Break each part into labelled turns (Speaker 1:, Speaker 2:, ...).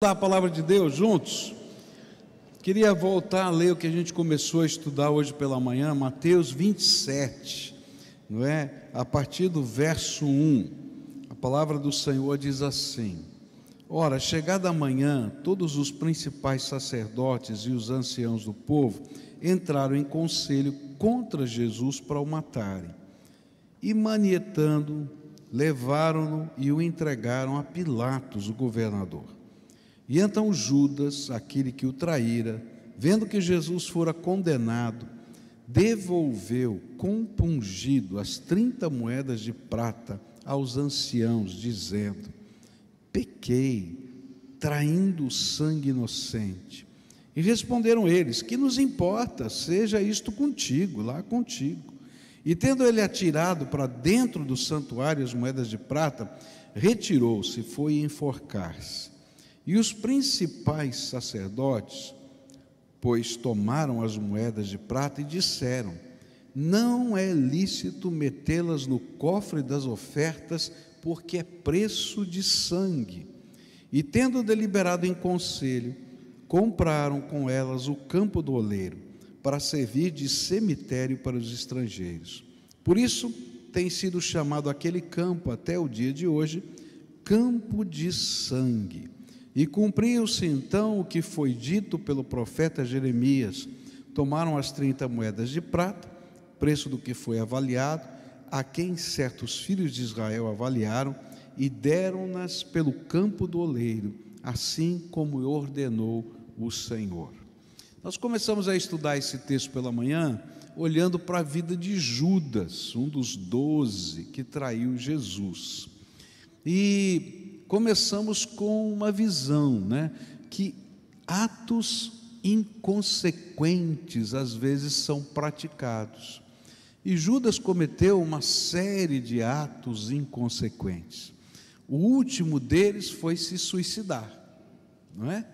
Speaker 1: estudar a palavra de Deus juntos? Queria voltar a ler o que a gente começou a estudar hoje pela manhã, Mateus 27, não é? A partir do verso 1, a palavra do Senhor diz assim: Ora, chegada a manhã, todos os principais sacerdotes e os anciãos do povo entraram em conselho contra Jesus para o matarem. E manietando, levaram-no e o entregaram a Pilatos, o governador. E então Judas, aquele que o traíra, vendo que Jesus fora condenado, devolveu compungido as 30 moedas de prata aos anciãos, dizendo: Pequei, traindo o sangue inocente. E responderam eles: Que nos importa, seja isto contigo, lá contigo. E tendo ele atirado para dentro do santuário as moedas de prata, retirou-se e foi enforcar-se. E os principais sacerdotes, pois tomaram as moedas de prata e disseram: Não é lícito metê-las no cofre das ofertas, porque é preço de sangue. E tendo deliberado em conselho, compraram com elas o campo do oleiro, para servir de cemitério para os estrangeiros. Por isso, tem sido chamado aquele campo até o dia de hoje, campo de sangue. E cumpriu-se então o que foi dito pelo profeta Jeremias. Tomaram as 30 moedas de prata, preço do que foi avaliado, a quem certos filhos de Israel avaliaram, e deram-nas pelo campo do oleiro, assim como ordenou o Senhor. Nós começamos a estudar esse texto pela manhã, olhando para a vida de Judas, um dos doze que traiu Jesus. E começamos com uma visão, né? Que atos inconsequentes às vezes são praticados. E Judas cometeu uma série de atos inconsequentes. O último deles foi se suicidar, não é?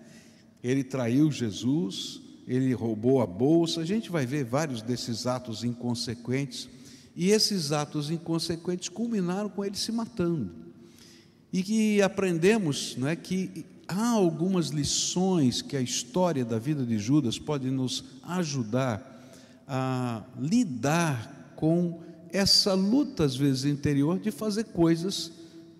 Speaker 1: Ele traiu Jesus, ele roubou a bolsa. A gente vai ver vários desses atos inconsequentes. E esses atos inconsequentes culminaram com ele se matando e que aprendemos não é, que há algumas lições que a história da vida de Judas pode nos ajudar a lidar com essa luta, às vezes, interior de fazer coisas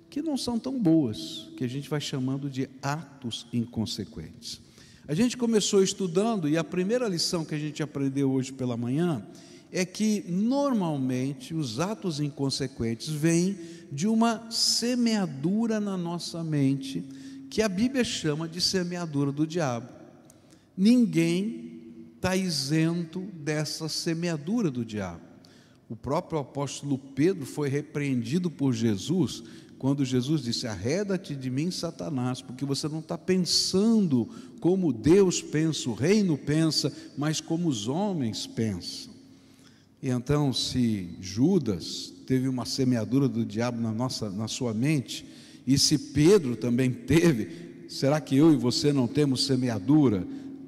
Speaker 1: que não são tão boas, que a gente vai chamando de atos inconsequentes. A gente começou estudando e a primeira lição que a gente aprendeu hoje pela manhã é que normalmente os atos inconsequentes vêm de uma semeadura na nossa mente, que a Bíblia chama de semeadura do diabo. Ninguém está isento dessa semeadura do diabo. O próprio apóstolo Pedro foi repreendido por Jesus quando Jesus disse: Arreda-te de mim, Satanás, porque você não está pensando como Deus pensa, o reino pensa, mas como os homens pensam. E então, se Judas teve uma semeadura do diabo na, nossa, na sua mente, e se Pedro também teve, será que eu e você não temos semeadura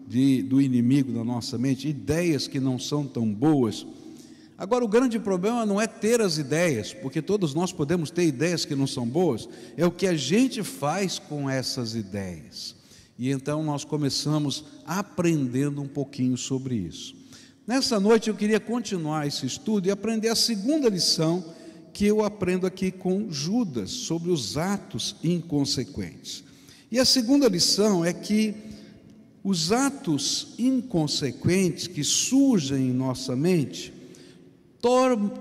Speaker 1: de, do inimigo na nossa mente? Ideias que não são tão boas. Agora, o grande problema não é ter as ideias, porque todos nós podemos ter ideias que não são boas, é o que a gente faz com essas ideias. E então nós começamos aprendendo um pouquinho sobre isso. Nessa noite eu queria continuar esse estudo e aprender a segunda lição que eu aprendo aqui com Judas sobre os atos inconsequentes. E a segunda lição é que os atos inconsequentes que surgem em nossa mente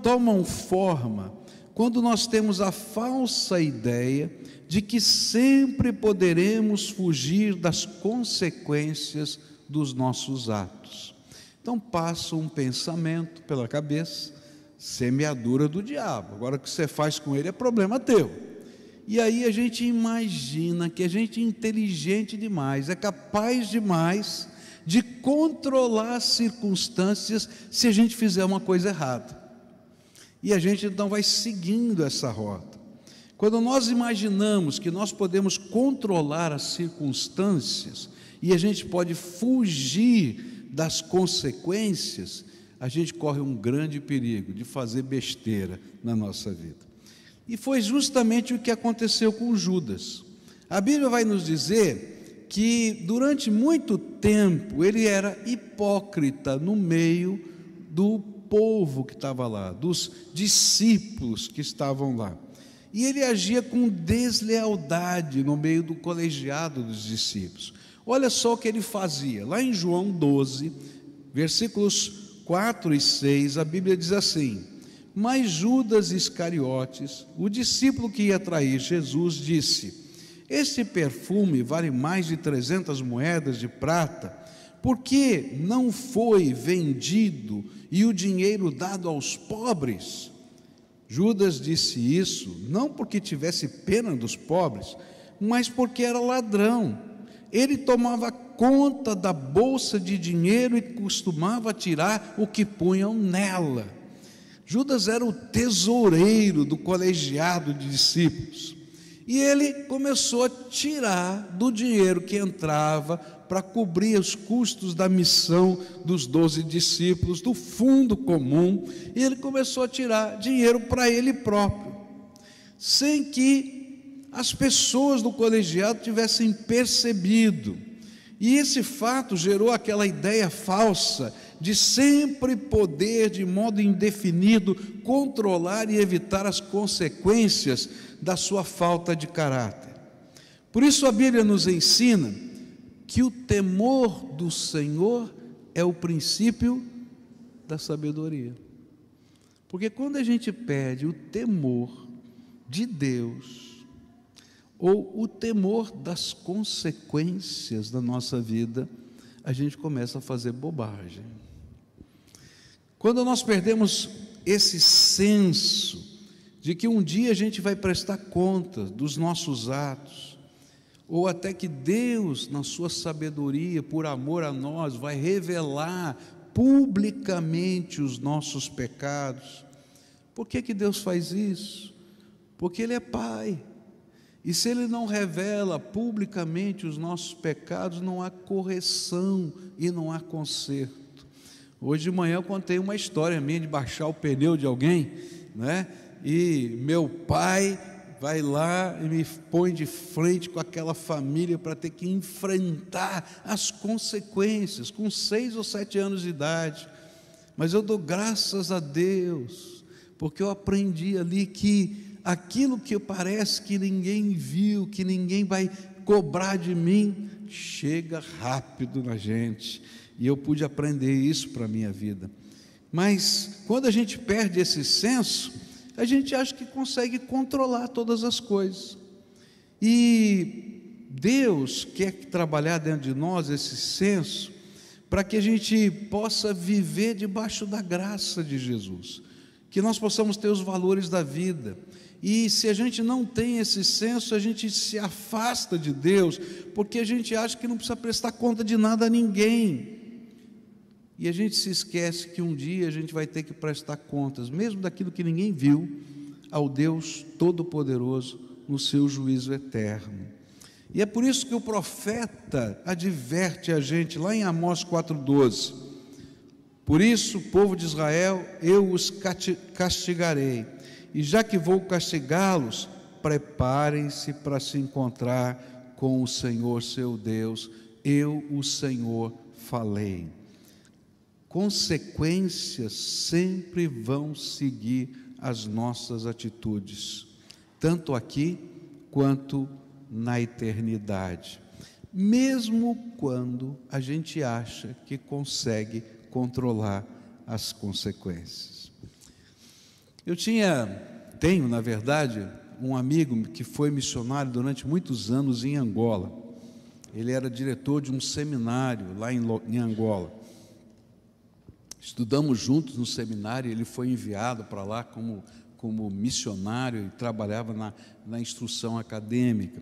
Speaker 1: tomam forma quando nós temos a falsa ideia de que sempre poderemos fugir das consequências dos nossos atos. Então passa um pensamento pela cabeça, semeadura do diabo. Agora o que você faz com ele é problema teu. E aí a gente imagina que a gente é inteligente demais, é capaz demais de controlar as circunstâncias se a gente fizer uma coisa errada. E a gente então vai seguindo essa rota. Quando nós imaginamos que nós podemos controlar as circunstâncias e a gente pode fugir das consequências, a gente corre um grande perigo de fazer besteira na nossa vida. E foi justamente o que aconteceu com Judas. A Bíblia vai nos dizer que durante muito tempo ele era hipócrita no meio do povo que estava lá, dos discípulos que estavam lá. E ele agia com deslealdade no meio do colegiado dos discípulos. Olha só o que ele fazia. Lá em João 12, versículos 4 e 6, a Bíblia diz assim: Mas Judas Iscariotes, o discípulo que ia trair Jesus, disse: Este perfume vale mais de 300 moedas de prata. Por que não foi vendido e o dinheiro dado aos pobres? Judas disse isso não porque tivesse pena dos pobres, mas porque era ladrão ele tomava conta da bolsa de dinheiro e costumava tirar o que punham nela. Judas era o tesoureiro do colegiado de discípulos. E ele começou a tirar do dinheiro que entrava para cobrir os custos da missão dos doze discípulos, do fundo comum, e ele começou a tirar dinheiro para ele próprio, sem que as pessoas do colegiado tivessem percebido. E esse fato gerou aquela ideia falsa de sempre poder, de modo indefinido, controlar e evitar as consequências da sua falta de caráter. Por isso a Bíblia nos ensina que o temor do Senhor é o princípio da sabedoria. Porque quando a gente pede o temor de Deus, ou o temor das consequências da nossa vida, a gente começa a fazer bobagem. Quando nós perdemos esse senso de que um dia a gente vai prestar conta dos nossos atos, ou até que Deus, na sua sabedoria, por amor a nós, vai revelar publicamente os nossos pecados. Por que, que Deus faz isso? Porque Ele é Pai, e se Ele não revela publicamente os nossos pecados, não há correção e não há conserto. Hoje de manhã eu contei uma história minha de baixar o pneu de alguém, né? E meu pai vai lá e me põe de frente com aquela família para ter que enfrentar as consequências, com seis ou sete anos de idade. Mas eu dou graças a Deus, porque eu aprendi ali que aquilo que parece que ninguém viu, que ninguém vai cobrar de mim, chega rápido na gente. E eu pude aprender isso para a minha vida. Mas quando a gente perde esse senso, a gente acha que consegue controlar todas as coisas. E Deus quer trabalhar dentro de nós esse senso para que a gente possa viver debaixo da graça de Jesus, que nós possamos ter os valores da vida, e se a gente não tem esse senso, a gente se afasta de Deus, porque a gente acha que não precisa prestar conta de nada a ninguém. E a gente se esquece que um dia a gente vai ter que prestar contas, mesmo daquilo que ninguém viu, ao Deus Todo-Poderoso no seu juízo eterno. E é por isso que o profeta adverte a gente lá em Amós 4,12. Por isso, povo de Israel, eu os castigarei e já que vou castigá-los, preparem-se para se encontrar com o Senhor seu Deus. Eu, o Senhor, falei. Consequências sempre vão seguir as nossas atitudes, tanto aqui quanto na eternidade. Mesmo quando a gente acha que consegue controlar as consequências. Eu tinha, tenho, na verdade, um amigo que foi missionário durante muitos anos em Angola. Ele era diretor de um seminário lá em, em Angola. Estudamos juntos no seminário, ele foi enviado para lá como, como missionário e trabalhava na, na instrução acadêmica.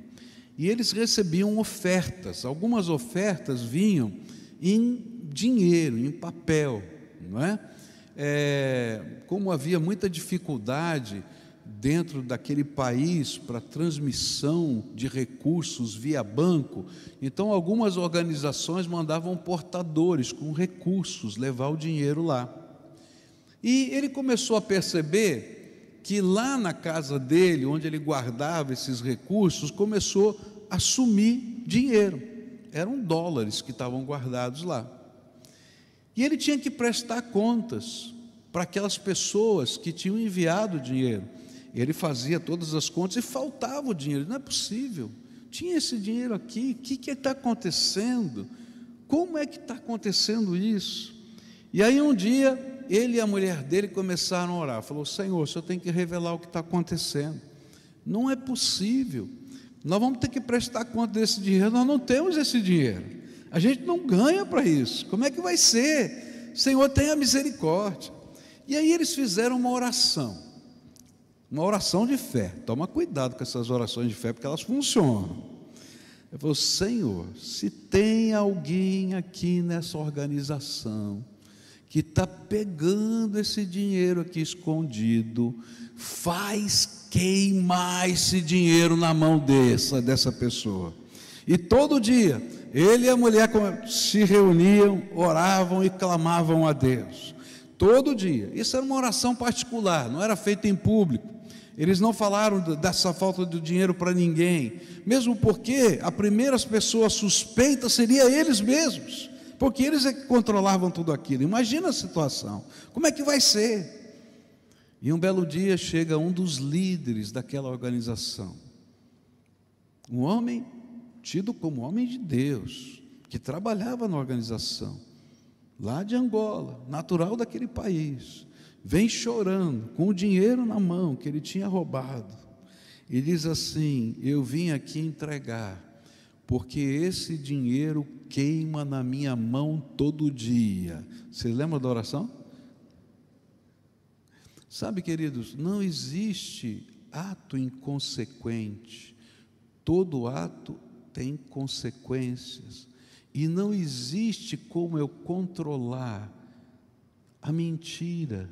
Speaker 1: E eles recebiam ofertas, algumas ofertas vinham em dinheiro, em papel, não é? é, como havia muita dificuldade dentro daquele país para transmissão de recursos via banco, então algumas organizações mandavam portadores com recursos levar o dinheiro lá. E ele começou a perceber que lá na casa dele, onde ele guardava esses recursos, começou a sumir dinheiro. Eram dólares que estavam guardados lá. E ele tinha que prestar contas para aquelas pessoas que tinham enviado o dinheiro. Ele fazia todas as contas e faltava o dinheiro. Não é possível. Tinha esse dinheiro aqui. O que está acontecendo? Como é que está acontecendo isso? E aí um dia ele e a mulher dele começaram a orar. Falou: Senhor, o senhor tem que revelar o que está acontecendo. Não é possível. Nós vamos ter que prestar conta desse dinheiro. Nós não temos esse dinheiro. A gente não ganha para isso. Como é que vai ser? Senhor, tenha misericórdia. E aí eles fizeram uma oração. Uma oração de fé. Toma cuidado com essas orações de fé, porque elas funcionam. Eu falou, Senhor, se tem alguém aqui nessa organização que está pegando esse dinheiro aqui escondido, faz queimar esse dinheiro na mão dessa, dessa pessoa. E todo dia, ele e a mulher se reuniam, oravam e clamavam a Deus. Todo dia. Isso era uma oração particular, não era feita em público. Eles não falaram dessa falta de dinheiro para ninguém, mesmo porque a primeira pessoa suspeita seria eles mesmos, porque eles é que controlavam tudo aquilo. Imagina a situação. Como é que vai ser? E um belo dia chega um dos líderes daquela organização, um homem tido como homem de Deus, que trabalhava na organização, lá de Angola, natural daquele país, vem chorando, com o dinheiro na mão que ele tinha roubado, e diz assim: Eu vim aqui entregar, porque esse dinheiro queima na minha mão todo dia. Vocês lembram da oração? Sabe, queridos, não existe ato inconsequente, todo ato tem consequências. E não existe como eu controlar a mentira,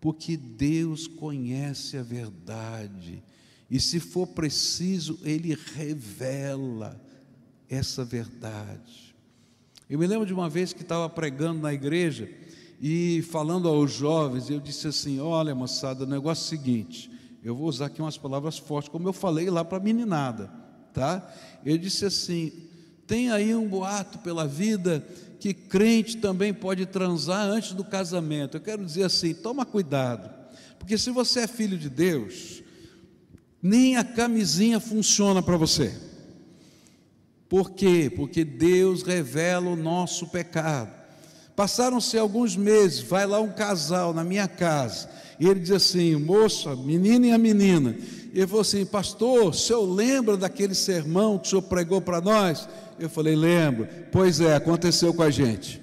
Speaker 1: porque Deus conhece a verdade. E se for preciso, Ele revela essa verdade. Eu me lembro de uma vez que estava pregando na igreja e falando aos jovens, eu disse assim: Olha, moçada, o negócio é o seguinte, eu vou usar aqui umas palavras fortes, como eu falei lá para a meninada, tá? Ele disse assim: tem aí um boato pela vida que crente também pode transar antes do casamento. Eu quero dizer assim: toma cuidado, porque se você é filho de Deus, nem a camisinha funciona para você. Por quê? Porque Deus revela o nosso pecado. Passaram-se alguns meses, vai lá um casal na minha casa, e ele diz assim: moça, menina e a menina. Ele falou assim: Pastor, o senhor lembra daquele sermão que o senhor pregou para nós? Eu falei: Lembro. Pois é, aconteceu com a gente.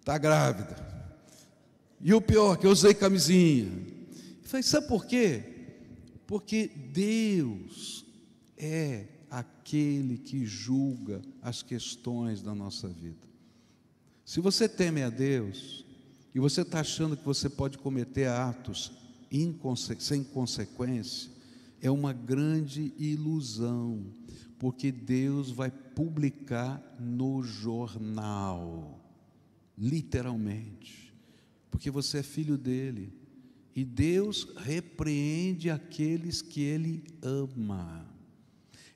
Speaker 1: Está grávida. E o pior, que eu usei camisinha. Eu falei: Sabe por quê? Porque Deus é aquele que julga as questões da nossa vida. Se você teme a Deus e você está achando que você pode cometer atos sem consequência, é uma grande ilusão, porque Deus vai publicar no jornal, literalmente, porque você é filho dele. E Deus repreende aqueles que Ele ama.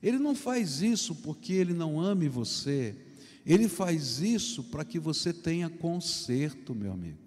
Speaker 1: Ele não faz isso porque Ele não ame você, ele faz isso para que você tenha conserto, meu amigo,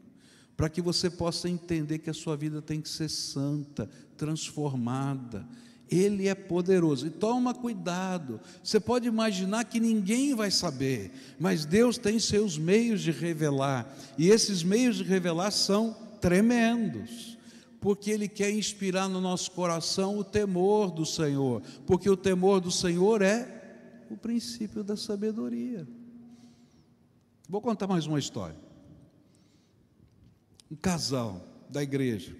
Speaker 1: para que você possa entender que a sua vida tem que ser santa, transformada. Ele é poderoso. E toma cuidado. Você pode imaginar que ninguém vai saber, mas Deus tem seus meios de revelar. E esses meios de revelar são tremendos. Porque Ele quer inspirar no nosso coração o temor do Senhor. Porque o temor do Senhor é o princípio da sabedoria. Vou contar mais uma história. Um casal da igreja.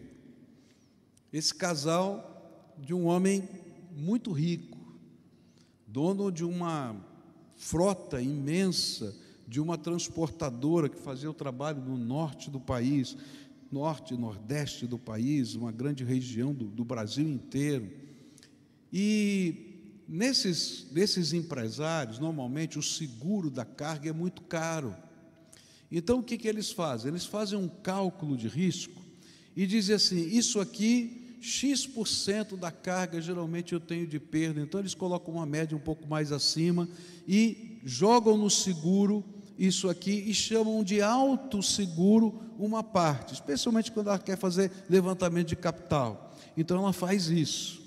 Speaker 1: Esse casal de um homem muito rico, dono de uma frota imensa, de uma transportadora que fazia o trabalho no norte do país, norte e nordeste do país, uma grande região do, do Brasil inteiro. E Nesses, nesses empresários, normalmente o seguro da carga é muito caro. Então o que, que eles fazem? Eles fazem um cálculo de risco e dizem assim: isso aqui, X% da carga geralmente eu tenho de perda. Então eles colocam uma média um pouco mais acima e jogam no seguro isso aqui e chamam de alto seguro uma parte, especialmente quando ela quer fazer levantamento de capital. Então ela faz isso.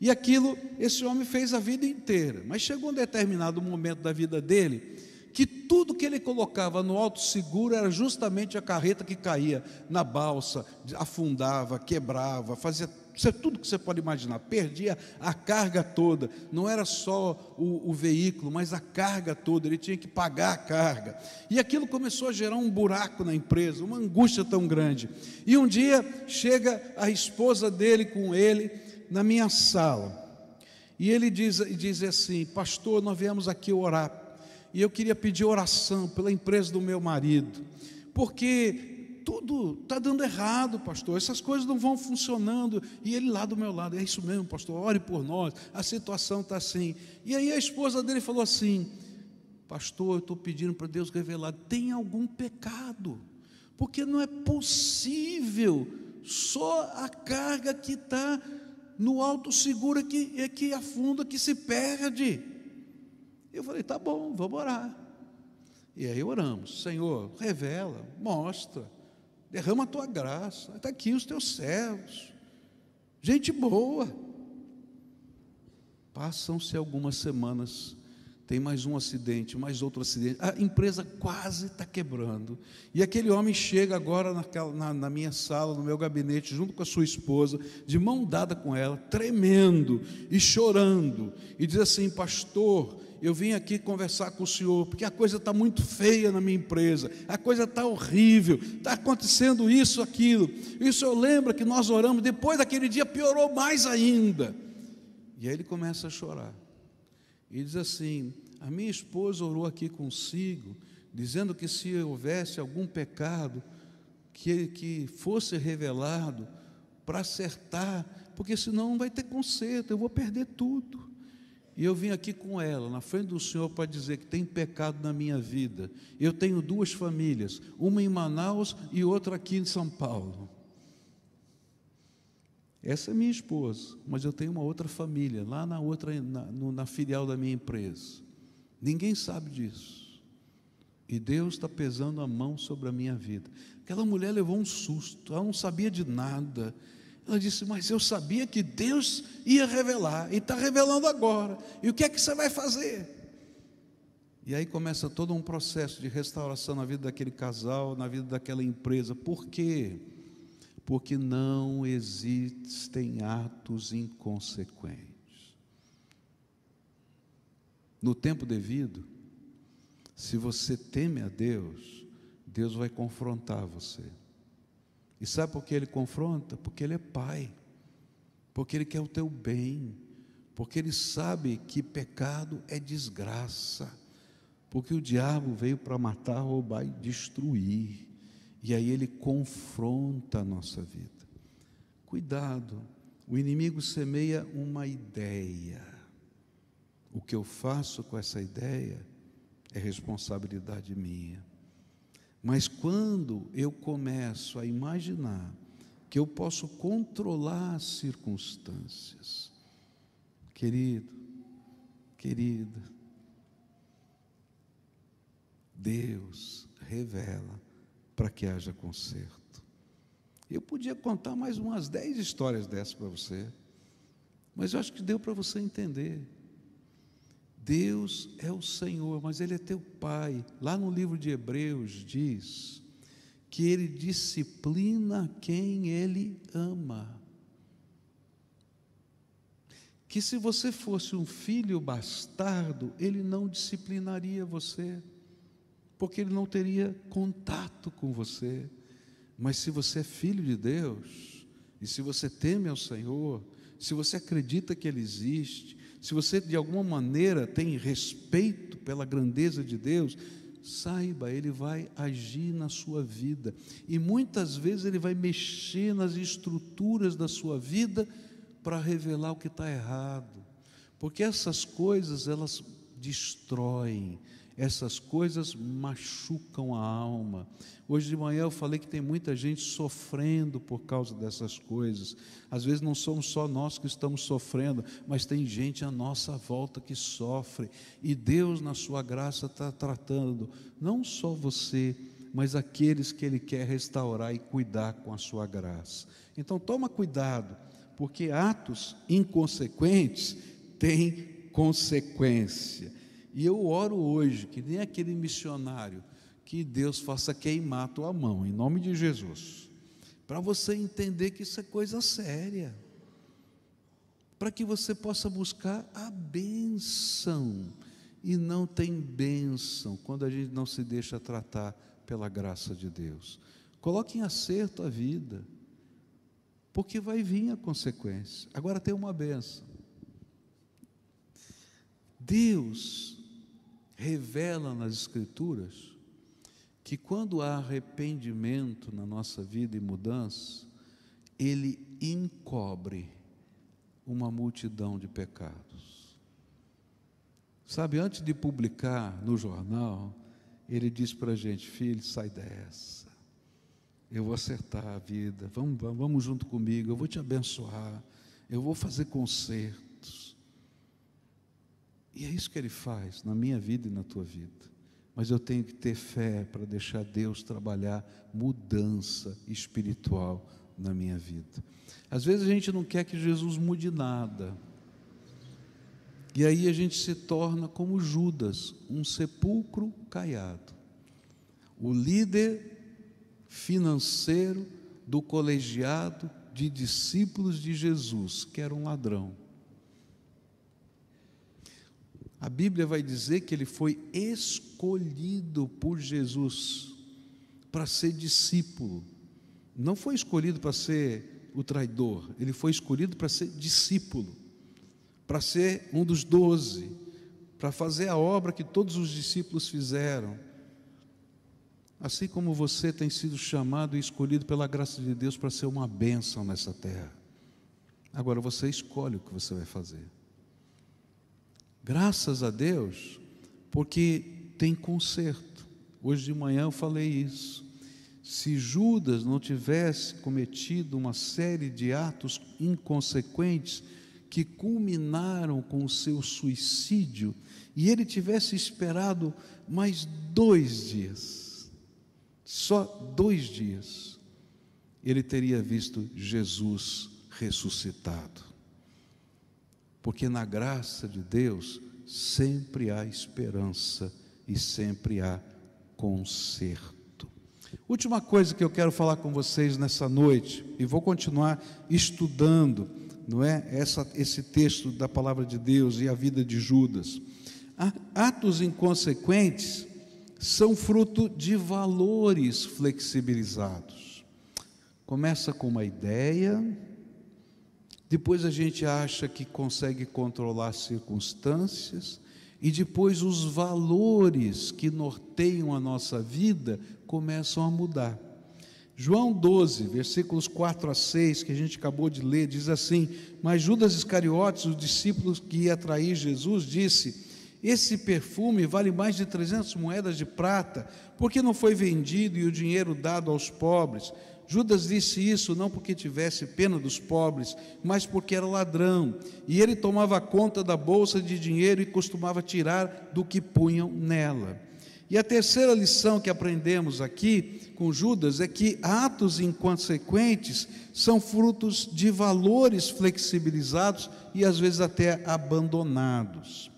Speaker 1: E aquilo esse homem fez a vida inteira, mas chegou um determinado momento da vida dele que tudo que ele colocava no alto seguro era justamente a carreta que caía na balsa, afundava, quebrava, fazia tudo que você pode imaginar, perdia a carga toda, não era só o, o, veículo, mas a carga toda, ele tinha que pagar a carga. E aquilo começou a gerar um buraco na empresa, uma angústia tão grande. E um dia chega a esposa dele com ele na minha sala. E ele diz, diz assim: Pastor, nós viemos aqui orar. E eu queria pedir oração pela empresa do meu marido, porque tudo está dando errado, pastor. Essas coisas não vão funcionando. E ele lá do meu lado: É isso mesmo, pastor, ore por nós. A situação está assim. E aí a esposa dele falou assim: Pastor, eu estou pedindo para Deus revelar: tem algum pecado? Porque não é possível só a carga que está no alto segura que, é que afunda, que se perde. Eu falei, tá bom, vamos orar. E aí oramos, Senhor, revela, mostra, derrama a tua graça, está aqui os teus servos, gente boa. Passam-se algumas semanas, tem mais um acidente, mais outro acidente. A empresa quase está quebrando. E aquele homem chega agora naquela, na, na, minha sala, no meu gabinete, junto com a sua esposa, de mão dada com ela, tremendo e chorando, e diz assim: Pastor, eu vim aqui conversar com o senhor, porque a coisa está muito feia na minha empresa, a coisa está horrível, está acontecendo isso, aquilo. Isso eu lembro que nós oramos, depois daquele dia piorou mais ainda. E aí ele começa a chorar e diz assim: A minha esposa orou aqui consigo, dizendo que se houvesse algum pecado que, que fosse revelado para acertar, porque senão não vai ter conserto, eu vou perder tudo. E eu vim aqui com ela, na frente do Senhor, para dizer que tem pecado na minha vida. Eu tenho duas famílias, uma em Manaus e outra aqui em São Paulo. Essa é minha esposa, mas eu tenho uma outra família, lá na outra, na, no, na filial da minha empresa. Ninguém sabe disso. E Deus está pesando a mão sobre a minha vida. Aquela mulher levou um susto, ela não sabia de nada. Ela disse, mas eu sabia que Deus ia revelar, e está revelando agora. E o que é que você vai fazer? E aí começa todo um processo de restauração na vida daquele casal, na vida daquela empresa. Por quê? porque não existem atos inconsequentes. No tempo devido, se você teme a Deus, Deus vai confrontar você. E sabe por que ele confronta? Porque ele é pai, porque ele quer o teu bem, porque ele sabe que pecado é desgraça, porque o diabo veio para matar, roubar e destruir. E aí ele confronta a nossa vida. Cuidado, o inimigo semeia uma ideia. O que eu faço com essa ideia é responsabilidade minha. Mas quando eu começo a imaginar que eu posso controlar as circunstâncias, querido, querida, Deus revela para que haja conserto. Eu podia contar mais umas dez histórias dessas para você, mas eu acho que deu para você entender. Deus é o Senhor, mas Ele é teu Pai. Lá no livro de Hebreus diz que Ele disciplina quem Ele ama. Que se você fosse um filho bastardo, Ele não disciplinaria você porque ele não teria contato com você. Mas se você é filho de Deus, e se você teme ao Senhor, se você acredita que Ele existe, se você de alguma maneira tem respeito pela grandeza de Deus, saiba, Ele vai agir na sua vida. E muitas vezes Ele vai mexer nas estruturas da sua vida para revelar o que está errado. Porque essas coisas, elas destroem, essas coisas machucam a alma. Hoje de manhã eu falei que tem muita gente sofrendo por causa dessas coisas. Às vezes não somos só nós que estamos sofrendo, mas tem gente à nossa volta que sofre. E Deus, na sua graça, está tratando não só você, mas aqueles que Ele quer restaurar e cuidar com a sua graça. Então toma cuidado, porque atos inconsequentes têm consequência. E eu oro hoje, que nem aquele missionário, que Deus faça queimar a tua mão, em nome de Jesus, para você entender que isso é coisa séria, para que você possa buscar a bênção. E não tem bênção quando a gente não se deixa tratar pela graça de Deus. Coloque em acerto a vida, porque vai vir a consequência. Agora tem uma benção. Deus revela nas Escrituras que quando há arrependimento na nossa vida e mudança, ele encobre uma multidão de pecados. Sabe, antes de publicar no jornal, ele diz para a gente: filho, sai dessa. Eu vou acertar a vida. Vamos, vamos junto comigo. Eu vou te abençoar. Eu vou fazer conserto. E é isso que ele faz na minha vida e na tua vida. Mas eu tenho que ter fé para deixar Deus trabalhar mudança espiritual na minha vida. Às vezes a gente não quer que Jesus mude nada. E aí a gente se torna como Judas, um sepulcro caiado. O líder financeiro do colegiado de discípulos de Jesus, que era um ladrão. A Bíblia vai dizer que ele foi escolhido por Jesus para ser discípulo. Não foi escolhido para ser o traidor, ele foi escolhido para ser discípulo, para ser um dos doze, para fazer a obra que todos os discípulos fizeram. Assim como você tem sido chamado e escolhido pela graça de Deus para ser uma bênção nessa terra. Agora você escolhe o que você vai fazer. Graças a Deus, porque tem conserto. Hoje de manhã eu falei isso. Se Judas não tivesse cometido uma série de atos inconsequentes que culminaram com o seu suicídio, e ele tivesse esperado mais dois dias, só dois dias, ele teria visto Jesus ressuscitado porque na graça de Deus sempre há esperança e sempre há conserto. Última coisa que eu quero falar com vocês nessa noite, e vou continuar estudando, não é? Essa, esse texto da palavra de Deus e a vida de Judas. Atos inconsequentes são fruto de valores flexibilizados. Começa com uma ideia, depois a gente acha que consegue controlar as circunstâncias, e depois os valores que norteiam a nossa vida começam a mudar. João 12, versículos 4 a 6, que a gente acabou de ler, diz assim: Mas Judas Iscariotes, o discípulo que ia trair Jesus, disse esse perfume vale mais de 300 moedas de prata, porque não foi vendido e o dinheiro dado aos pobres. Judas disse isso não porque tivesse pena dos pobres, mas porque era ladrão, e ele tomava conta da bolsa de dinheiro e costumava tirar do que punham nela. E a terceira lição que aprendemos aqui com Judas é que atos inconsequentes são frutos de valores flexibilizados e às vezes até abandonados.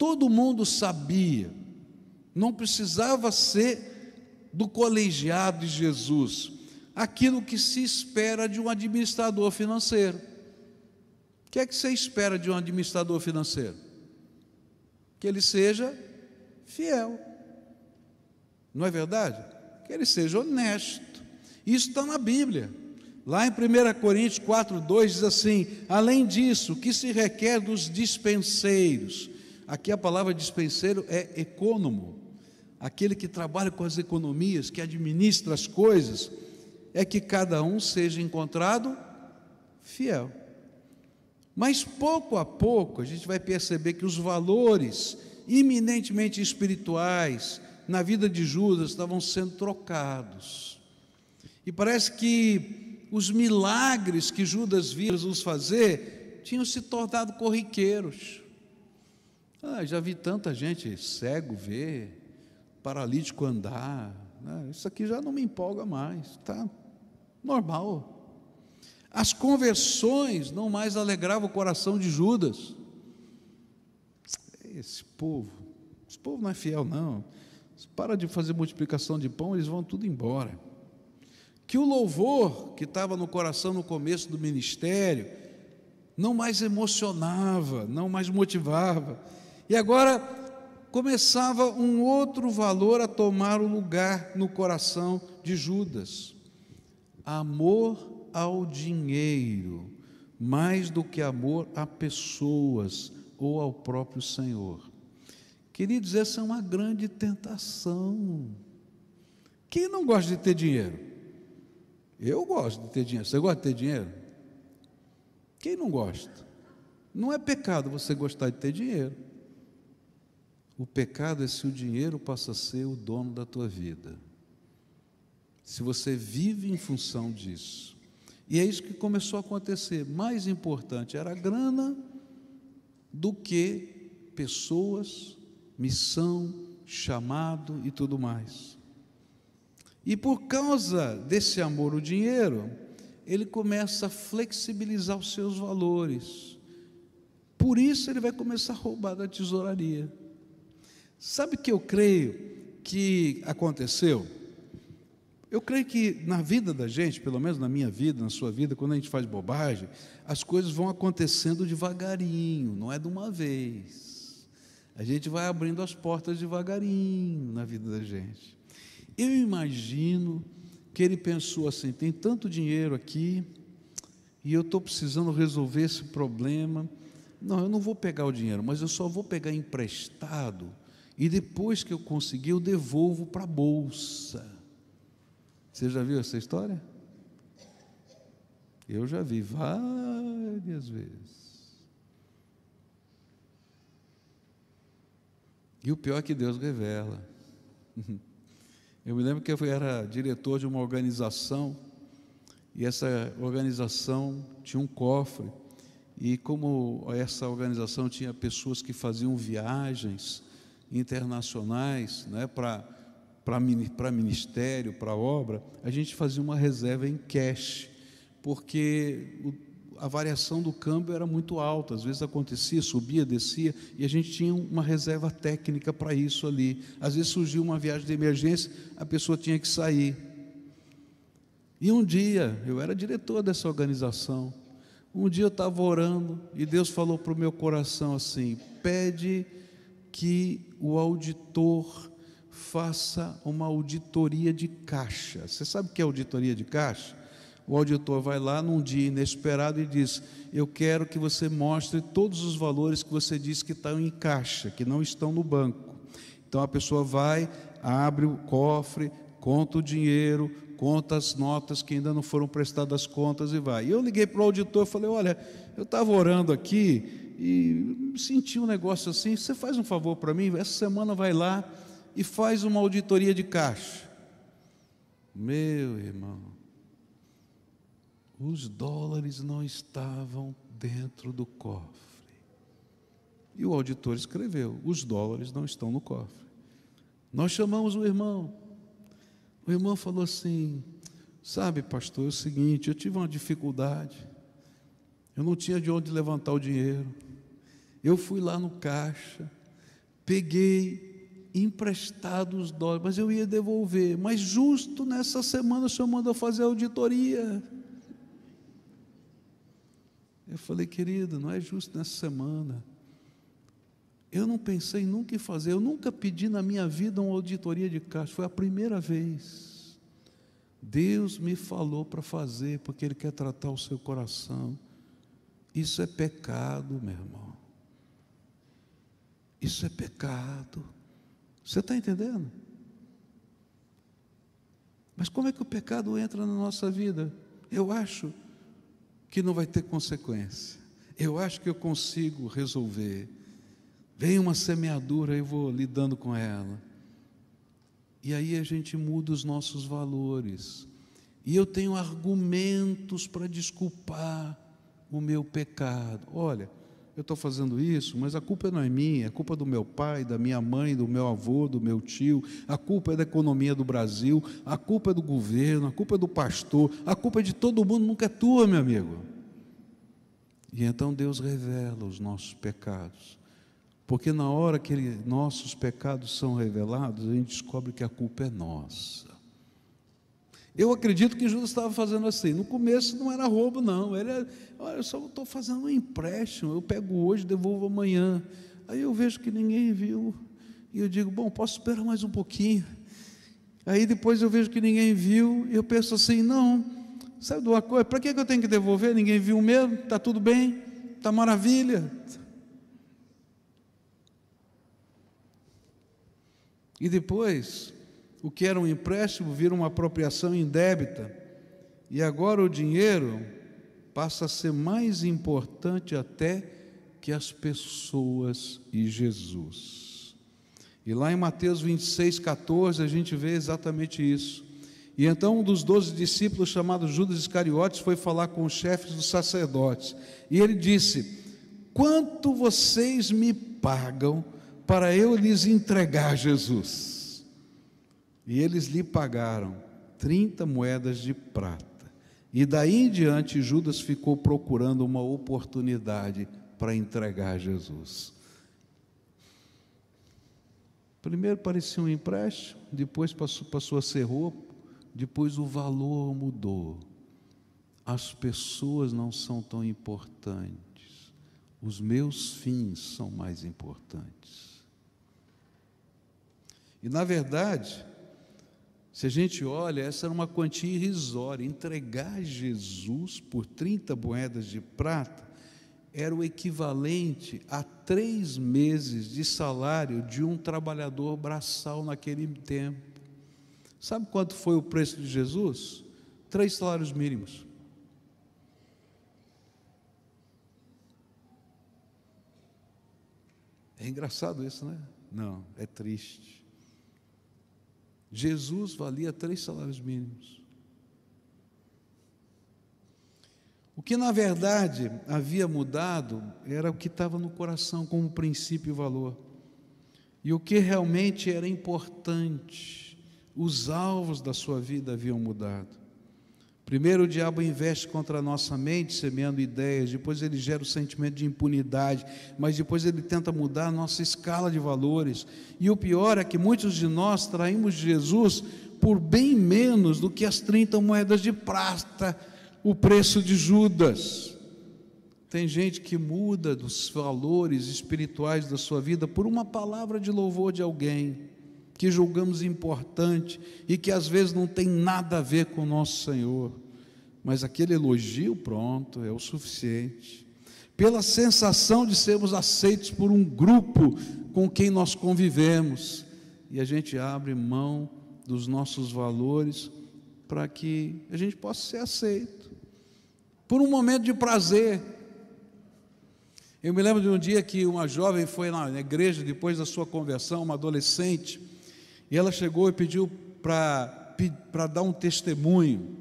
Speaker 1: Todo mundo sabia, não precisava ser do colegiado de Jesus, aquilo que se espera de um administrador financeiro. O que é que você espera de um administrador financeiro? Que ele seja fiel, não é verdade? Que ele seja honesto. Isso está na Bíblia. Lá em 1 Coríntios 4, 2 diz assim: Além disso, o que se requer dos dispenseiros Aqui a palavra dispenseiro é econômico aquele que trabalha com as economias, que administra as coisas, é que cada um seja encontrado fiel. Mas pouco a pouco a gente vai perceber que os valores eminentemente espirituais na vida de Judas estavam sendo trocados. E parece que os milagres que Judas via Jesus fazer tinham se tornado corriqueiros. Ah, já vi tanta gente cego ver, paralítico andar. Né? Isso aqui já não me empolga mais, tá normal. As conversões não mais alegravam o coração de Judas. Esse povo, esse povo não é fiel, não. Para de fazer multiplicação de pão, eles vão tudo embora. Que o louvor que estava no coração no começo do ministério não mais emocionava, não mais motivava e agora começava um outro valor a tomar o lugar no coração de Judas: amor ao dinheiro, mais do que amor a pessoas ou ao próprio Senhor. Queridos, essa é uma grande tentação. Quem não gosta de ter dinheiro? Eu gosto de ter dinheiro. Você gosta de ter dinheiro? Quem não gosta? Não é pecado você gostar de ter dinheiro. O pecado é se o dinheiro passa a ser o dono da tua vida. Se você vive em função disso. E é isso que começou a acontecer. Mais importante era a grana do que pessoas, missão, chamado e tudo mais. E por causa desse amor ao dinheiro, ele começa a flexibilizar os seus valores. Por isso ele vai começar a roubar da tesouraria. Sabe o que eu creio que aconteceu? Eu creio que na vida da gente, pelo menos na minha vida, na sua vida, quando a gente faz bobagem, as coisas vão acontecendo devagarinho, não é de uma vez. A gente vai abrindo as portas devagarinho na vida da gente. Eu imagino que ele pensou assim: tem tanto dinheiro aqui, e eu estou precisando resolver esse problema. Não, eu não vou pegar o dinheiro, mas eu só vou pegar emprestado e depois que eu conseguir, eu devolvo para a bolsa. Você já viu essa história? Eu já vi várias vezes. E o pior é que Deus revela. Eu me lembro que eu era diretor de uma organização, e essa organização tinha um cofre, e como essa organização tinha pessoas que faziam viagens, internacionais, né, para ministério, para obra, a gente fazia uma reserva em cash, porque a variação do câmbio era muito alta, às vezes acontecia, subia, descia, e a gente tinha uma reserva técnica para isso ali. Às vezes surgiu uma viagem de emergência, a pessoa tinha que sair. E um dia, eu era diretor dessa organização, um dia eu estava orando e Deus falou para o meu coração assim: pede que o auditor faça uma auditoria de caixa. Você sabe o que é auditoria de caixa? O auditor vai lá num dia inesperado e diz: Eu quero que você mostre todos os valores que você diz que estão em caixa, que não estão no banco. Então a pessoa vai, abre o cofre, conta o dinheiro, conta as notas que ainda não foram prestadas contas e vai. E eu liguei para o auditor e falei: Olha, eu estava orando aqui e senti um negócio assim, você faz um favor para mim, essa semana vai lá e faz uma auditoria de caixa. Meu irmão, os dólares não estavam dentro do cofre. E o auditor escreveu: os dólares não estão no cofre. Nós chamamos o irmão. O irmão falou assim: sabe, pastor, é o seguinte, eu tive uma dificuldade, eu não tinha de onde levantar o dinheiro. Eu fui lá no caixa, peguei emprestado os dólares, mas eu ia devolver. Mas justo nessa semana o senhor mandou fazer auditoria. Eu falei, querido, não é justo nessa semana. Eu não pensei nunca em fazer, eu nunca pedi na minha vida uma auditoria de caixa, foi a primeira vez. Deus me falou para fazer, porque Ele quer tratar o seu coração. Isso é pecado, meu irmão. Isso é pecado. Você está entendendo? Mas como é que o pecado entra na nossa vida? Eu acho que não vai ter consequência. Eu acho que eu consigo resolver. Vem uma semeadura, eu vou lidando com ela. E aí a gente muda os nossos valores. E eu tenho argumentos para desculpar o meu pecado. Olha, eu estou fazendo isso, mas a culpa não é minha, a culpa é do meu pai, da minha mãe, do meu avô, do meu tio, a culpa é da economia do Brasil, a culpa é do governo, a culpa é do pastor, a culpa é de todo mundo, nunca é tua, meu amigo. E então Deus revela os nossos pecados, porque na hora que ele, nossos pecados são revelados, a gente descobre que a culpa é nossa. Eu acredito que Judas estava fazendo assim. No começo não era roubo, não. Ele era, olha, eu só estou fazendo um empréstimo, eu pego hoje, devolvo amanhã. Aí eu vejo que ninguém viu. E eu digo, bom, posso esperar mais um pouquinho. Aí depois eu vejo que ninguém viu, e eu penso assim, não, sabe de uma coisa? Para que eu tenho que devolver? Ninguém viu mesmo, está tudo bem, está maravilha. E depois o que era um empréstimo vira uma apropriação indébita. E agora o dinheiro passa a ser mais importante até que as pessoas e Jesus. E lá em Mateus 26, 14, a gente vê exatamente isso. E então um dos doze discípulos, chamado Judas Iscariotes, foi falar com os chefes dos sacerdotes. E ele disse: Quanto vocês me pagam para eu lhes entregar Jesus? E eles lhe pagaram 30 moedas de prata. E daí em diante, Judas ficou procurando uma oportunidade para entregar Jesus. Primeiro parecia um empréstimo, depois passou, passou a ser roupa, depois o valor mudou. As pessoas não são tão importantes, os meus fins são mais importantes. E na verdade, se a gente olha, essa era uma quantia irrisória. Entregar Jesus por 30 moedas de prata era o equivalente a três meses de salário de um trabalhador braçal naquele tempo. Sabe quanto foi o preço de Jesus? Três salários mínimos. É engraçado isso, né? Não, é triste. Jesus valia três salários mínimos. O que na verdade havia mudado era o que estava no coração como princípio e valor. E o que realmente era importante, os alvos da sua vida haviam mudado. Primeiro o diabo investe contra a nossa mente, semeando ideias, depois ele gera o sentimento de impunidade, mas depois ele tenta mudar a nossa escala de valores. E o pior é que muitos de nós traímos Jesus por bem menos do que as 30 moedas de prata, o preço de Judas. Tem gente que muda dos valores espirituais da sua vida por uma palavra de louvor de alguém que julgamos importante e que às vezes não tem nada a ver com o nosso Senhor mas aquele elogio pronto é o suficiente. Pela sensação de sermos aceitos por um grupo com quem nós convivemos, e a gente abre mão dos nossos valores para que a gente possa ser aceito. Por um momento de prazer. Eu me lembro de um dia que uma jovem foi na igreja depois da sua conversão, uma adolescente, e ela chegou e pediu para dar um testemunho.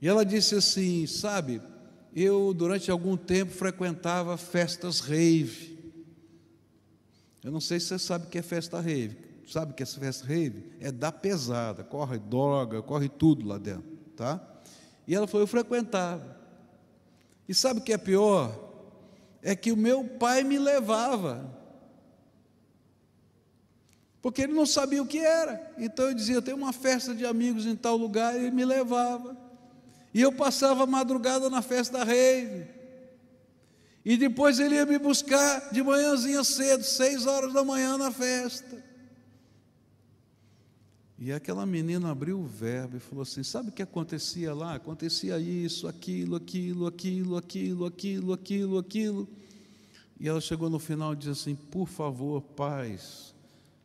Speaker 1: E ela disse assim: Sabe, eu durante algum tempo frequentava festas rave. Eu não sei se você sabe o que é festa rave. Sabe o que é festa rave? É da pesada, corre droga, corre tudo lá dentro, tá? E ela falou: Eu frequentava. E sabe o que é pior? É que o meu pai me levava porque ele não sabia o que era. Então eu dizia: tem uma festa de amigos em tal lugar, e ele me levava. E eu passava a madrugada na festa da rave. E depois ele ia me buscar de manhãzinha cedo, seis horas da manhã na festa. E aquela menina abriu o verbo e falou assim: sabe o que acontecia lá? Acontecia isso, aquilo, aquilo, aquilo, aquilo, aquilo, aquilo, aquilo. E ela chegou no final e disse assim: por favor, pais,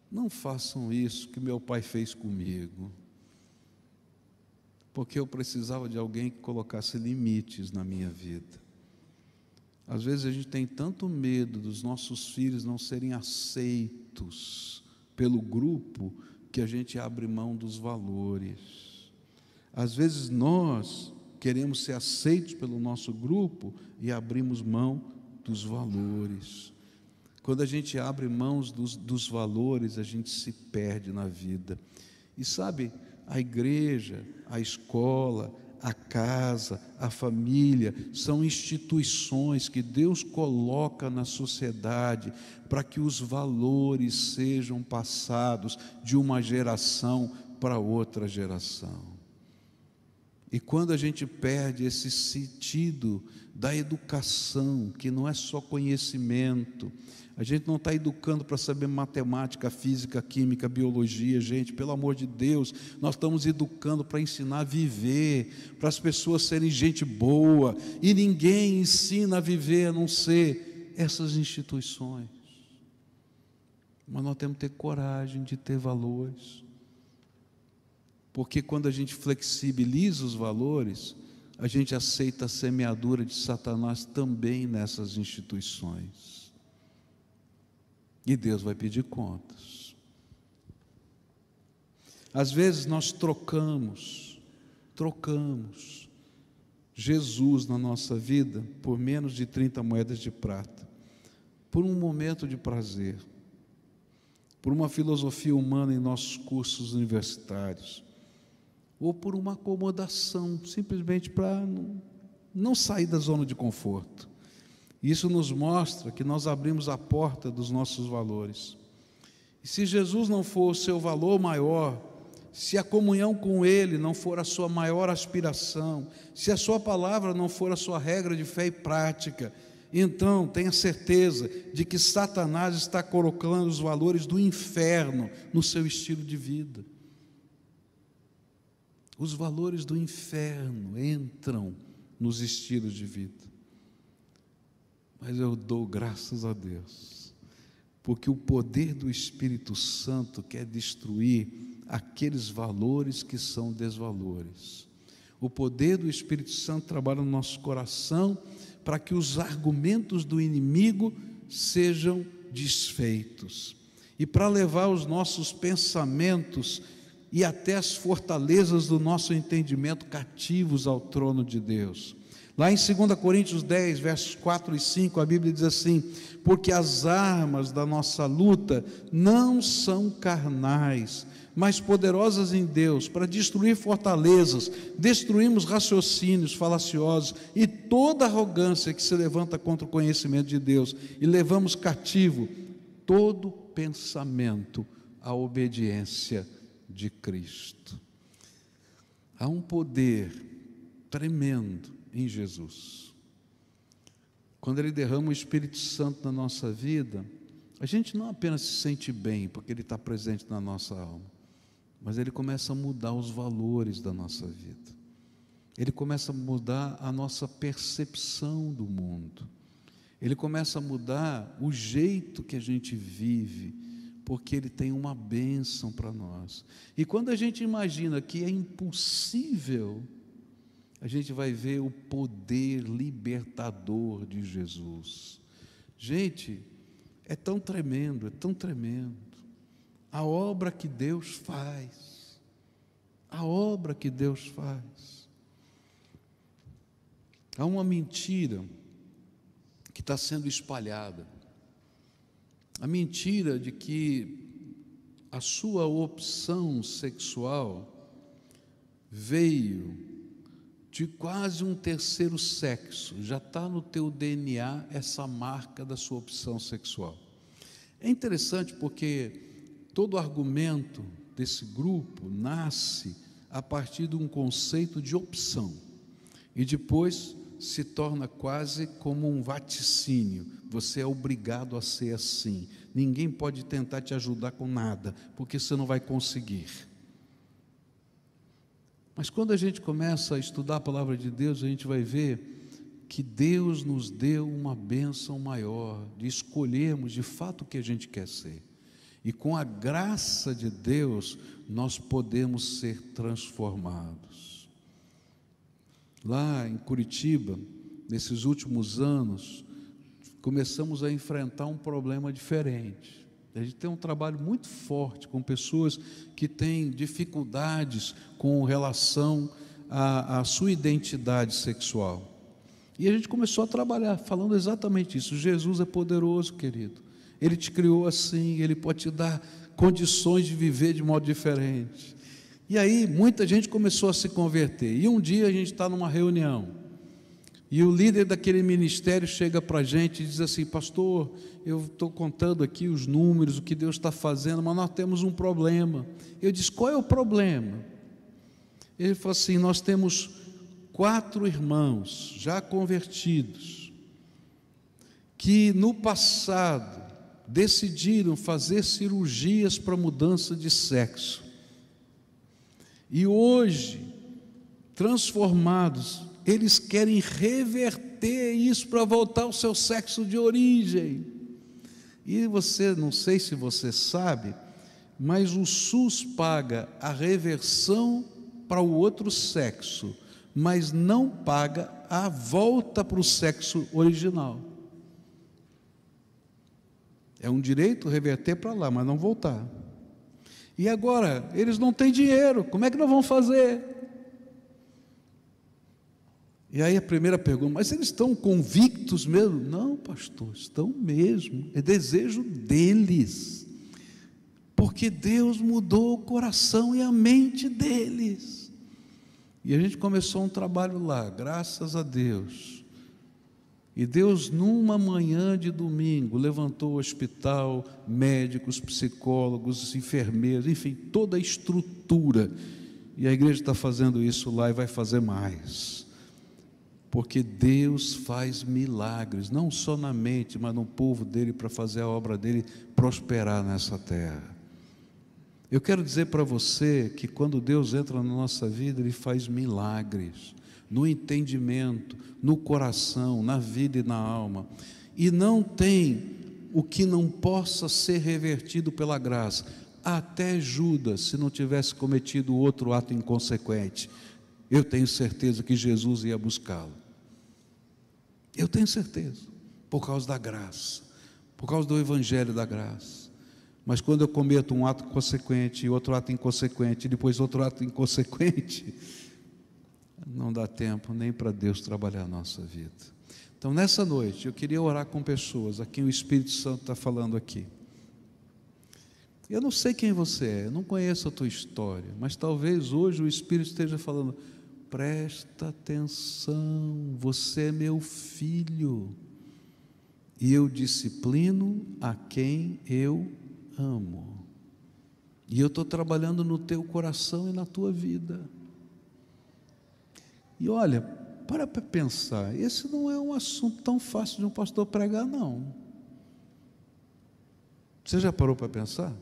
Speaker 1: não façam isso que meu pai fez comigo porque eu precisava de alguém que colocasse limites na minha vida. Às vezes a gente tem tanto medo dos nossos filhos não serem aceitos pelo grupo que a gente abre mão dos valores. Às vezes nós queremos ser aceitos pelo nosso grupo e abrimos mão dos valores. Quando a gente abre mãos dos, dos valores, a gente se perde na vida. E sabe, a igreja, a escola, a casa, a família, são instituições que Deus coloca na sociedade para que os valores sejam passados de uma geração para outra geração. E quando a gente perde esse sentido da educação, que não é só conhecimento, a gente não está educando para saber matemática, física, química, biologia, gente, pelo amor de Deus. Nós estamos educando para ensinar a viver, para as pessoas serem gente boa. E ninguém ensina a viver a não ser essas instituições. Mas nós temos que ter coragem de ter valores. Porque quando a gente flexibiliza os valores, a gente aceita a semeadura de Satanás também nessas instituições. E Deus vai pedir contas. Às vezes nós trocamos, trocamos Jesus na nossa vida por menos de 30 moedas de prata, por um momento de prazer, por uma filosofia humana em nossos cursos universitários, ou por uma acomodação, simplesmente para não, não sair da zona de conforto. Isso nos mostra que nós abrimos a porta dos nossos valores. E se Jesus não for o seu valor maior, se a comunhão com Ele não for a sua maior aspiração, se a sua palavra não for a sua regra de fé e prática, então tenha certeza de que Satanás está colocando os valores do inferno no seu estilo de vida. Os valores do inferno entram nos estilos de vida. Mas eu dou graças a Deus, porque o poder do Espírito Santo quer destruir aqueles valores que são desvalores. O poder do Espírito Santo trabalha no nosso coração para que os argumentos do inimigo sejam desfeitos e para levar os nossos pensamentos e até as fortalezas do nosso entendimento cativos ao trono de Deus. Lá em 2 Coríntios 10, versos 4 e 5, a Bíblia diz assim: Porque as armas da nossa luta não são carnais, mas poderosas em Deus para destruir fortalezas, destruímos raciocínios falaciosos e toda arrogância que se levanta contra o conhecimento de Deus e levamos cativo todo pensamento à obediência de Cristo. Há um poder tremendo em Jesus. Quando Ele derrama o Espírito Santo na nossa vida, a gente não apenas se sente bem porque Ele está presente na nossa alma, mas Ele começa a mudar os valores da nossa vida. Ele começa a mudar a nossa percepção do mundo. Ele começa a mudar o jeito que a gente vive, porque ele tem uma bênção para nós. E quando a gente imagina que é impossível a gente vai ver o poder libertador de Jesus. Gente, é tão tremendo, é tão tremendo. A obra que Deus faz, a obra que Deus faz. Há uma mentira que está sendo espalhada. A mentira de que a sua opção sexual veio de quase um terceiro sexo, já está no teu DNA essa marca da sua opção sexual. É interessante porque todo argumento desse grupo nasce a partir de um conceito de opção e depois se torna quase como um vaticínio. Você é obrigado a ser assim. Ninguém pode tentar te ajudar com nada, porque você não vai conseguir. Mas quando a gente começa a estudar a palavra de Deus, a gente vai ver que Deus nos deu uma bênção maior de escolhermos de fato o que a gente quer ser. E com a graça de Deus, nós podemos ser transformados. Lá em Curitiba, nesses últimos anos, começamos a enfrentar um problema diferente. A gente tem um trabalho muito forte com pessoas que têm dificuldades com relação à, à sua identidade sexual. E a gente começou a trabalhar falando exatamente isso. Jesus é poderoso, querido. Ele te criou assim, ele pode te dar condições de viver de modo diferente. E aí muita gente começou a se converter. E um dia a gente está numa reunião. E o líder daquele ministério chega para a gente e diz assim: Pastor, eu estou contando aqui os números, o que Deus está fazendo, mas nós temos um problema. Eu disse: Qual é o problema? Ele falou assim: Nós temos quatro irmãos já convertidos, que no passado decidiram fazer cirurgias para mudança de sexo. E hoje, transformados, eles querem reverter isso para voltar ao seu sexo de origem. E você, não sei se você sabe, mas o SUS paga a reversão para o outro sexo, mas não paga a volta para o sexo original. É um direito reverter para lá, mas não voltar. E agora, eles não têm dinheiro, como é que nós vamos fazer? E aí a primeira pergunta, mas eles estão convictos mesmo? Não, pastor, estão mesmo. É desejo deles. Porque Deus mudou o coração e a mente deles. E a gente começou um trabalho lá, graças a Deus. E Deus, numa manhã de domingo, levantou o hospital, médicos, psicólogos, enfermeiros, enfim, toda a estrutura. E a igreja está fazendo isso lá e vai fazer mais porque Deus faz milagres, não só na mente, mas no povo dele, para fazer a obra dele prosperar nessa terra. Eu quero dizer para você que quando Deus entra na nossa vida, ele faz milagres no entendimento, no coração, na vida e na alma. E não tem o que não possa ser revertido pela graça. Até Judas, se não tivesse cometido outro ato inconsequente, eu tenho certeza que Jesus ia buscá-lo. Eu tenho certeza, por causa da graça, por causa do evangelho da graça. Mas quando eu cometo um ato consequente, outro ato inconsequente, depois outro ato inconsequente, não dá tempo nem para Deus trabalhar a nossa vida. Então, nessa noite, eu queria orar com pessoas a quem o Espírito Santo está falando aqui. Eu não sei quem você é, eu não conheço a tua história, mas talvez hoje o Espírito esteja falando: presta atenção, você é meu filho, e eu disciplino a quem eu amo. E eu estou trabalhando no teu coração e na tua vida. E olha, para para pensar, esse não é um assunto tão fácil de um pastor pregar, não. Você já parou para pensar?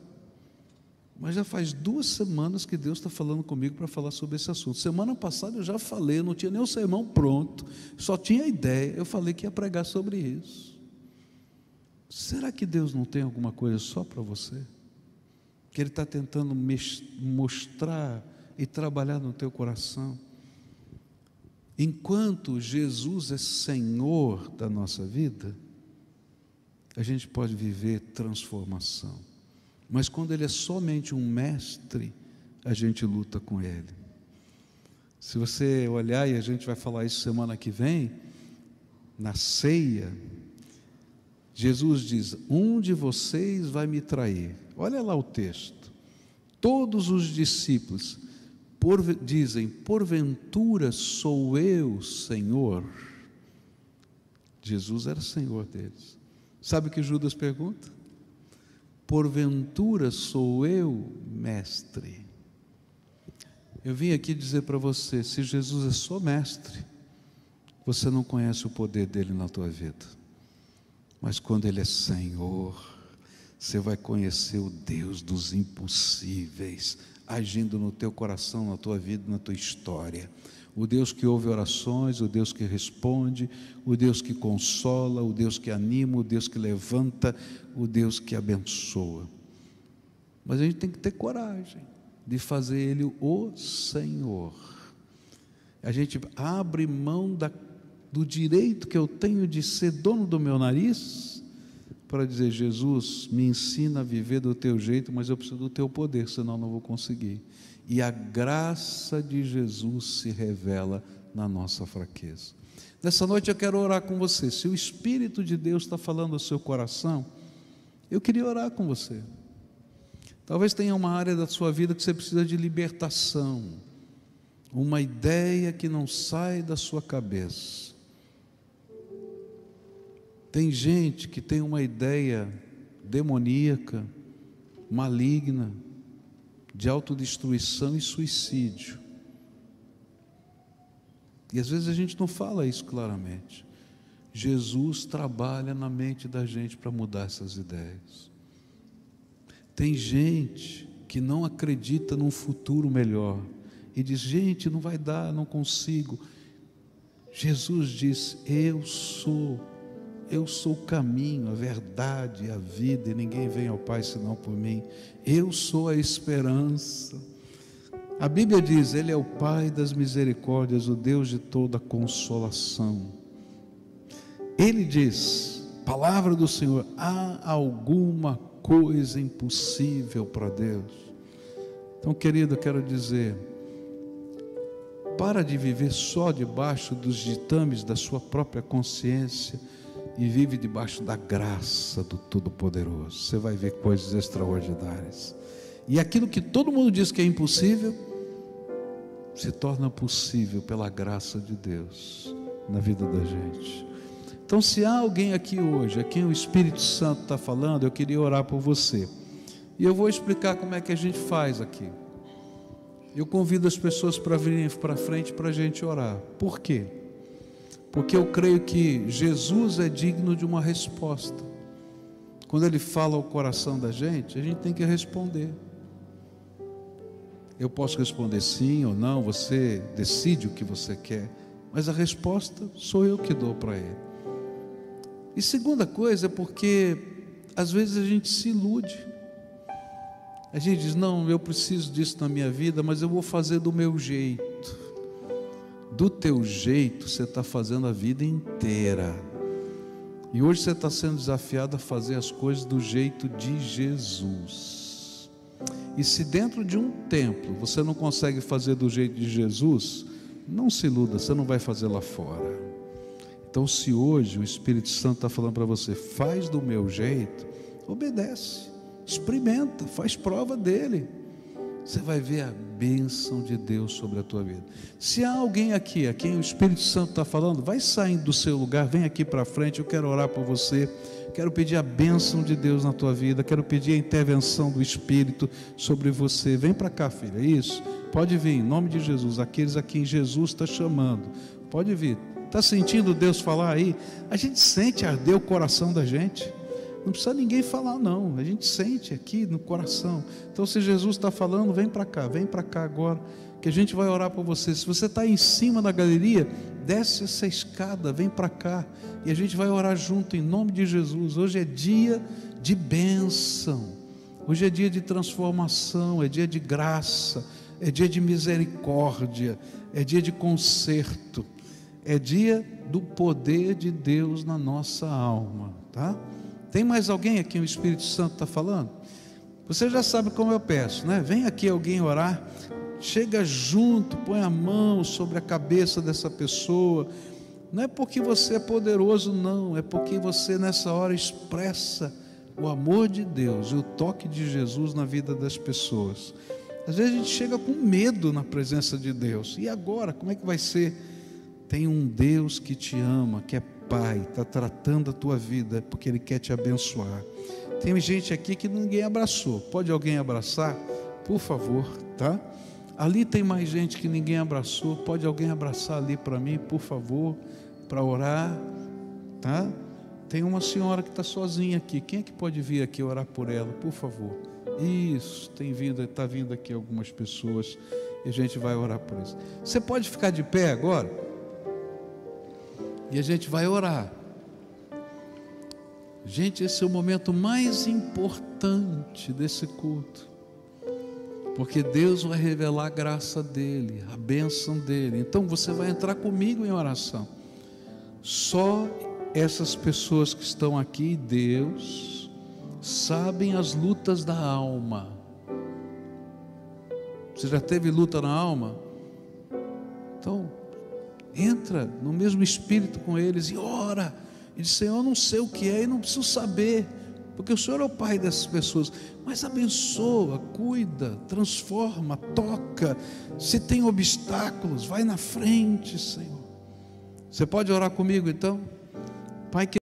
Speaker 1: Mas já faz duas semanas que Deus está falando comigo para falar sobre esse assunto. Semana passada eu já falei, não tinha nem o sermão pronto, só tinha ideia. Eu falei que ia pregar sobre isso. Será que Deus não tem alguma coisa só para você? Que Ele está tentando mostrar e trabalhar no teu coração? Enquanto Jesus é Senhor da nossa vida, a gente pode viver transformação. Mas quando ele é somente um mestre, a gente luta com ele. Se você olhar, e a gente vai falar isso semana que vem, na ceia, Jesus diz: Um de vocês vai me trair. Olha lá o texto. Todos os discípulos por, dizem: Porventura sou eu, Senhor. Jesus era Senhor deles. Sabe o que Judas pergunta? porventura sou eu mestre? Eu vim aqui dizer para você: se Jesus é só mestre, você não conhece o poder dele na tua vida. Mas quando ele é Senhor, você vai conhecer o Deus dos impossíveis agindo no teu coração, na tua vida, na tua história o Deus que ouve orações, o Deus que responde, o Deus que consola, o Deus que anima, o Deus que levanta, o Deus que abençoa. Mas a gente tem que ter coragem de fazer Ele o Senhor. A gente abre mão da, do direito que eu tenho de ser dono do meu nariz para dizer: Jesus, me ensina a viver do teu jeito, mas eu preciso do teu poder, senão não vou conseguir e a graça de Jesus se revela na nossa fraqueza. Nessa noite eu quero orar com você. Se o Espírito de Deus está falando ao seu coração, eu queria orar com você. Talvez tenha uma área da sua vida que você precisa de libertação, uma ideia que não sai da sua cabeça. Tem gente que tem uma ideia demoníaca, maligna, de autodestruição e suicídio. E às vezes a gente não fala isso claramente. Jesus trabalha na mente da gente para mudar essas ideias. Tem gente que não acredita num futuro melhor e diz: gente, não vai dar, não consigo. Jesus diz: Eu sou eu sou o caminho, a verdade, a vida, e ninguém vem ao Pai senão por mim. Eu sou a esperança. A Bíblia diz: Ele é o Pai das misericórdias, o Deus de toda consolação. Ele diz, palavra do Senhor: há alguma coisa impossível para Deus. Então, querido, eu quero dizer, para de viver só debaixo dos ditames da sua própria consciência e vive debaixo da graça do Todo-Poderoso. Você vai ver coisas extraordinárias. E aquilo que todo mundo diz que é impossível, se torna possível pela graça de Deus na vida da gente. Então, se há alguém aqui hoje a quem o Espírito Santo está falando, eu queria orar por você. E eu vou explicar como é que a gente faz aqui. Eu convido as pessoas para virem para frente para a gente orar. Por quê? porque eu creio que Jesus é digno de uma resposta. Quando ele fala ao coração da gente, a gente tem que responder. Eu posso responder sim ou não, você decide o que você quer, mas a resposta sou eu que dou para ele. E segunda coisa é porque às vezes a gente se ilude. A gente diz: não, eu preciso disso na minha vida, mas eu vou fazer do meu jeito do teu jeito, você está fazendo a vida inteira. E hoje você está sendo desafiado a fazer as coisas do jeito de Jesus. E se dentro de um templo você não consegue fazer do jeito de Jesus, não se iluda, você não vai fazer lá fora. Então, se hoje o Espírito Santo está falando para você, faz do meu jeito, obedece, experimenta, faz prova dele você vai ver a bênção de Deus sobre a tua vida. Se há alguém aqui a quem o Espírito Santo está falando, vai saindo do seu lugar, vem aqui para frente, eu quero orar por você. Quero pedir a bênção de Deus na tua vida, quero pedir a intervenção do Espírito sobre você. Vem para cá, filha, isso. Pode vir, em nome de Jesus, aqueles a quem Jesus está chamando. Pode vir. Está sentindo Deus falar aí? A gente sente arder o coração da gente. Não precisa ninguém falar, não. A gente sente aqui no coração. Então, se Jesus está falando, vem para cá, vem para cá agora, que a gente vai orar por você. Se você está em cima da galeria, desce essa escada, vem para cá, e a gente vai orar junto em nome de Jesus. Hoje é dia de bênção, hoje é dia de transformação, é dia de graça, é dia de misericórdia, é dia de conserto, é dia do poder de Deus na nossa alma, tá? Tem mais alguém aqui o Espírito Santo está falando? Você já sabe como eu peço, né? Vem aqui alguém orar, chega junto, põe a mão sobre a cabeça dessa pessoa. Não é porque você é poderoso, não, é porque você nessa hora expressa o amor de Deus e o toque de Jesus na vida das pessoas. Às vezes a gente chega com medo na presença de Deus. E agora, como é que vai ser? Tem um Deus que te ama, que é Pai está tratando a tua vida porque Ele quer te abençoar. Tem gente aqui que ninguém abraçou. Pode alguém abraçar? Por favor, tá? Ali tem mais gente que ninguém abraçou. Pode alguém abraçar ali para mim, por favor, para orar, tá? Tem uma senhora que está sozinha aqui. Quem é que pode vir aqui orar por ela, por favor? Isso, tem vindo, está vindo aqui algumas pessoas e a gente vai orar por isso. Você pode ficar de pé agora? e a gente vai orar. Gente, esse é o momento mais importante desse culto, porque Deus vai revelar a graça dele, a bênção dele. Então você vai entrar comigo em oração. Só essas pessoas que estão aqui, Deus, sabem as lutas da alma. Você já teve luta na alma? Então, Entra no mesmo espírito com eles e ora. E diz: Senhor, eu não sei o que é e não preciso saber, porque o Senhor é o Pai dessas pessoas. Mas abençoa, cuida, transforma, toca. Se tem obstáculos, vai na frente, Senhor. Você pode orar comigo então? Pai que